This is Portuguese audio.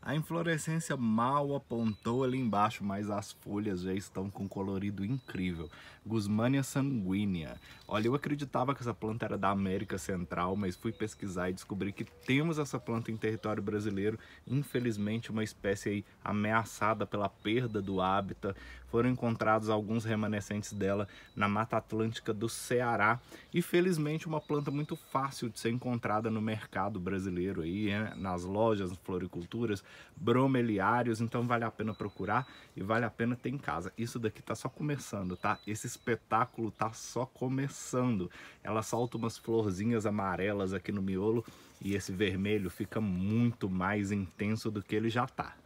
A inflorescência mal apontou ali embaixo, mas as folhas já estão com um colorido incrível. Guzmania sanguínea. Olha, eu acreditava que essa planta era da América Central, mas fui pesquisar e descobri que temos essa planta em território brasileiro. Infelizmente, uma espécie ameaçada pela perda do hábitat. Foram encontrados alguns remanescentes dela na Mata Atlântica do Ceará. E felizmente, uma planta muito fácil de ser encontrada no mercado brasileiro aí, né? nas lojas, floriculturas bromeliários, então vale a pena procurar e vale a pena ter em casa. Isso daqui tá só começando, tá? Esse espetáculo tá só começando. Ela solta umas florzinhas amarelas aqui no miolo e esse vermelho fica muito mais intenso do que ele já tá.